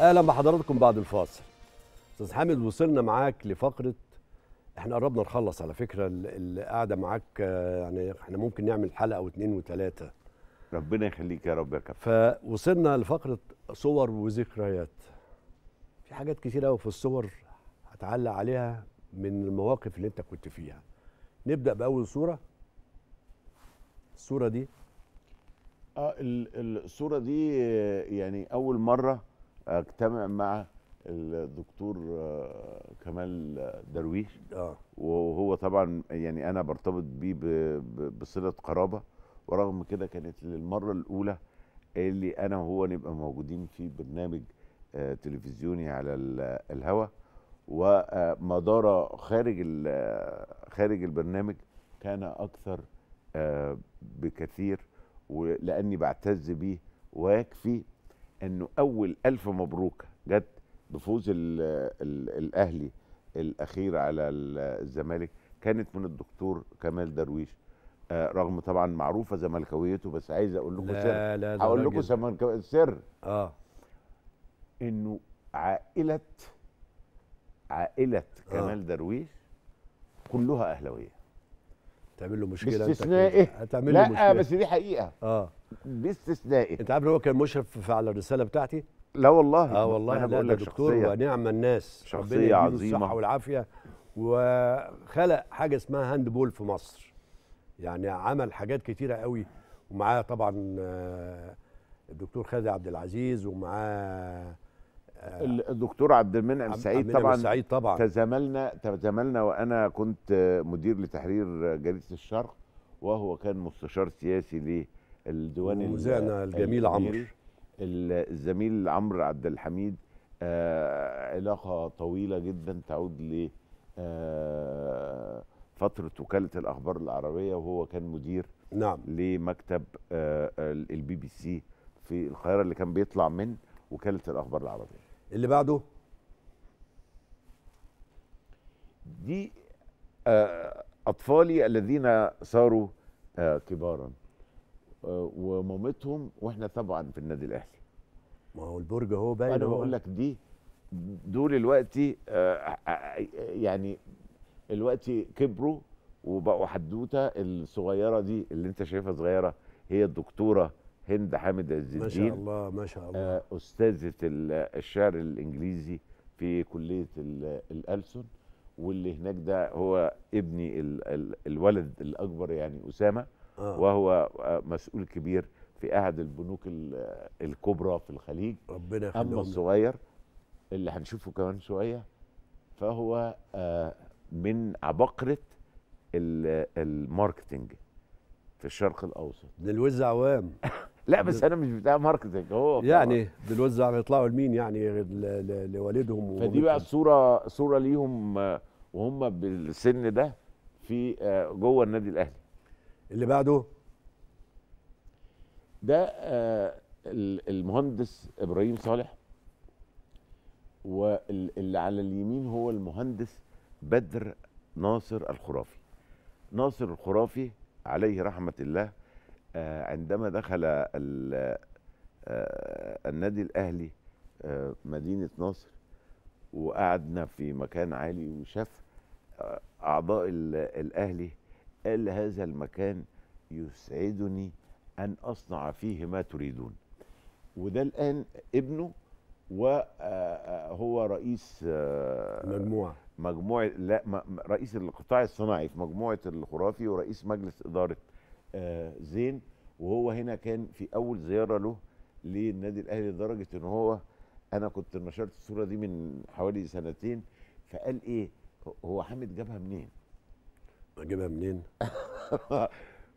اهلا بحضراتكم بعد الفاصل استاذ حامد وصلنا معاك لفقره احنا قربنا نخلص على فكره قاعده معاك آه، يعني احنا ممكن نعمل حلقه او وثلاثه ربنا يخليك يا رب يا كابتن فوصلنا لفقره صور وذكريات في حاجات كتير قوي في الصور هتعلق عليها من المواقف اللي انت كنت فيها نبدا باول صوره الصوره دي اه الصوره دي آه، يعني اول مره اجتمع مع الدكتور آه، كمال درويش اه وهو طبعا يعني انا برتبط بيه بصله قرابه ورغم كده كانت للمره الاولى اللي انا وهو نبقى موجودين في برنامج آه، تلفزيوني على الهوا وما آه، دار خارج خارج البرنامج كان اكثر بكثير لاني بعتز بيه ويكفي انه اول الف مبروك جت بفوز الـ الـ الاهلي الاخير على الزمالك كانت من الدكتور كمال درويش آه، رغم طبعا معروفه زملكاويته بس عايز اقول لكم سر لا هقول لكم سر اه انه عائله عائله آه. كمال درويش كلها اهلاويه تعمل له مشكله استثنائي إيه؟ هتعمل له مشكله لا بس دي حقيقه اه باستثنائي انت عارف هو كان مشرف على الرساله بتاعتي لا والله اه والله انا بقول لك دكتور شخصية ونعم الناس شخصيه عظيمه الصحه والعافيه وخلق حاجه اسمها هاند بول في مصر يعني عمل حاجات كتيره قوي ومعاه طبعا آه، الدكتور خالد عبد العزيز ومعاه آه، الدكتور عبد المنعم سعيد طبعا سعيد طبعا تزاملنا تزاملنا وانا كنت مدير لتحرير جريده الشرق وهو كان مستشار سياسي ليه الديوان وزعنا الجميل عمرو الزميل عمرو عبد الحميد آه علاقه طويله جدا تعود ل آه فتره وكاله الاخبار العربيه وهو كان مدير نعم لمكتب آه البي بي سي في القاهره اللي كان بيطلع من وكاله الاخبار العربيه اللي بعده دي آه، اطفالي الذين صاروا آه، كبارا آه، ومامتهم واحنا طبعا في النادي الاهلي ما هو البرج اهو باين انا بقول لك دي دول الوقت آه، آه، يعني الوقت كبروا وبقوا حدوته الصغيره دي اللي انت شايفها صغيره هي الدكتوره هند حامد عز الدين ما شاء الله ما شاء الله استاذه الشعر الانجليزي في كليه الالسن واللي هناك ده هو ابني الولد الاكبر يعني اسامه آه. وهو مسؤول كبير في احد البنوك الكبرى في الخليج ربنا يخليه اما الصغير اللي هنشوفه كمان شويه فهو آه، من عباقره الماركتنج في الشرق الاوسط ده عوام لا بس انا مش بتاع ماركتنج هو يعني ده الوز هيطلعوا لمين يعني لوالدهم فدي بقى صوره صوره ليهم آه، وهم بالسن ده في جوه النادي الاهلي اللي بعده ده آه، المهندس ابراهيم صالح واللي على اليمين هو المهندس بدر ناصر الخرافي ناصر الخرافي عليه رحمه الله آه، عندما دخل آه، النادي الاهلي مدينه ناصر وقعدنا في مكان عالي وشاف اعضاء الاهلي قال هذا المكان يسعدني أن أصنع فيه ما تريدون وده الآن ابنه وهو آه، آه، رئيس آه، مجموعة مجموعة لا رئيس القطاع الصناعي في مجموعة الخرافي ورئيس مجلس إدارة زين وهو هنا كان في أول زيارة له للنادي الأهلي لدرجة إن هو أنا كنت نشرت الصورة دي من حوالي سنتين فقال إيه هو حامد جابها منين؟ اجيبها منين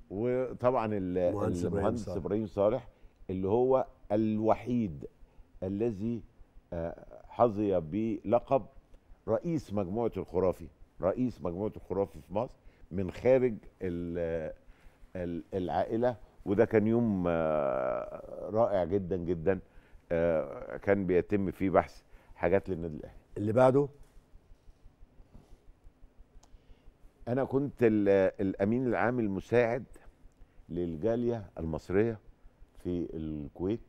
وطبعا المهندس ابراهيم صالح اللي هو الوحيد الذي آه، حظي بلقب رئيس مجموعه الخرافي رئيس مجموعه الخرافي في مصر من خارج العائله وده كان يوم آه، رائع جدا جدا آه، كان بيتم فيه بحث حاجات للنادي الاهلي اللي بعده انا كنت الامين العام المساعد للجاليه المصريه في الكويت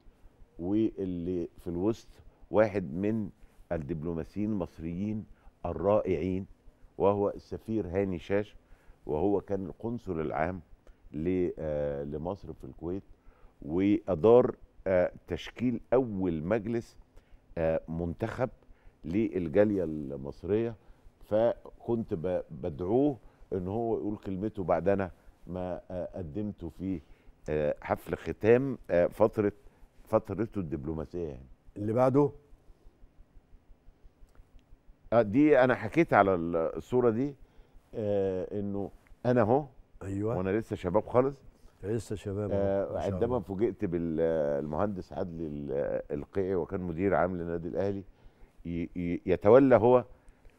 واللي في الوسط واحد من الدبلوماسيين المصريين الرائعين وهو السفير هاني شاش وهو كان القنصل العام آه، لمصر في الكويت وادار آه، تشكيل اول مجلس آه، منتخب للجاليه المصريه فكنت بدعوه ان هو يقول كلمته بعد انا ما آه، قدمته في آه، حفل ختام آه، فتره فترته الدبلوماسيه يعني اللي بعده دي انا حكيت على الصوره دي انه انا اهو ايوه وانا لسه شباب خالص لسه شباب آه عندما فوجئت بالمهندس عدلي القيعي وكان مدير عام للنادي الاهلي يتولى هو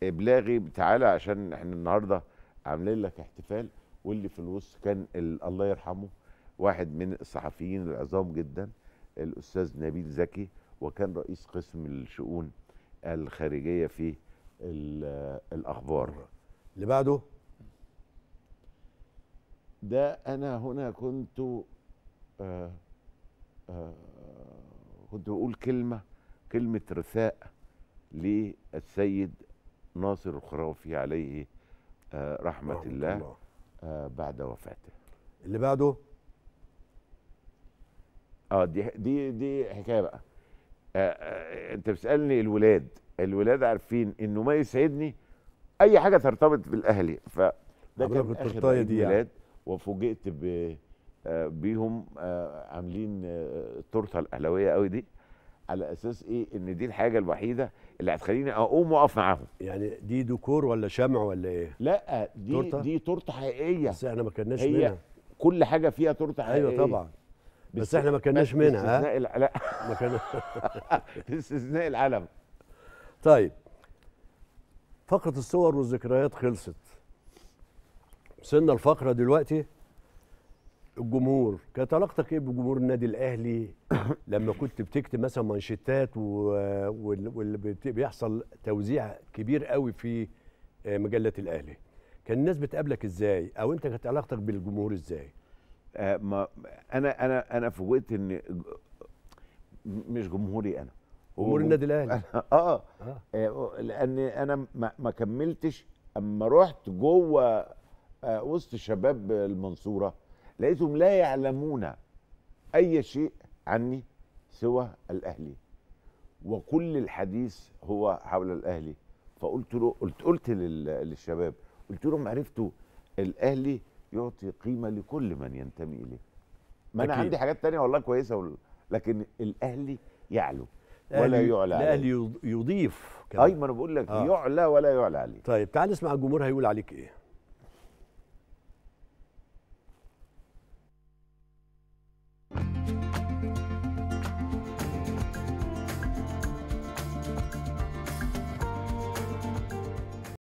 ابلاغي تعالى عشان احنا النهارده عاملين لك احتفال واللي في الوسط كان الله يرحمه واحد من الصحفيين العظام جدا الاستاذ نبيل زكي وكان رئيس قسم الشؤون الخارجيه في الاخبار اللي بعده ده انا هنا كنت آه آه كنت بقول كلمه كلمه رثاء للسيد ناصر الخرافي عليه آه، رحمة, رحمة الله, الله. آه، بعد وفاته اللي بعده اه دي دي دي حكايه بقى آه، انت بتسالني الولاد الولاد عارفين انه ما يسعدني اي حاجه ترتبط بالاهلي ف ده كان اخر عيد يعني. ميلاد يعني. وفوجئت ب بيهم عاملين التورته الاهلاويه قوي دي على اساس ايه ان دي الحاجه الوحيده اللي هتخليني اقوم واقف معاهم يعني دي ديكور ولا شمع ولا ايه لا دي تورتة؟ دي تورته حقيقيه بس احنا ما كناش هي منها كل حاجه فيها تورته أيوة حقيقيه ايوه طبعا بس, احنا ما كناش منها ها الع... لا ما كان استثناء العلم طيب فقره الصور والذكريات خلصت وصلنا الفقره دلوقتي الجمهور كانت علاقتك ايه بجمهور النادي الاهلي لما كنت بتكتب مثلا مانشيتات واللي بيحصل توزيع كبير قوي في آه، مجله الاهلي كان الناس بتقابلك ازاي او انت كانت علاقتك بالجمهور ازاي آه، ما انا انا انا فوجئت ان مش جمهوري انا جمهور النادي الاهلي آه،, آه, اه لان انا ما, ما كملتش اما رحت جوه آه وسط شباب المنصوره لقيتهم لا يعلمون أي شيء عني سوى الأهلي وكل الحديث هو حول الأهلي فقلت له قلت قلت للشباب قلت لهم عرفتوا الأهلي يعطي قيمة لكل من ينتمي إليه ما أنا عندي حاجات تانية والله كويسة وال... لكن الأهلي يعلو ولا يعلى عليه الأهلي يضيف أي ما أنا بقول لك آه. يعلى ولا يعلى عليه طيب تعال اسمع الجمهور هيقول عليك إيه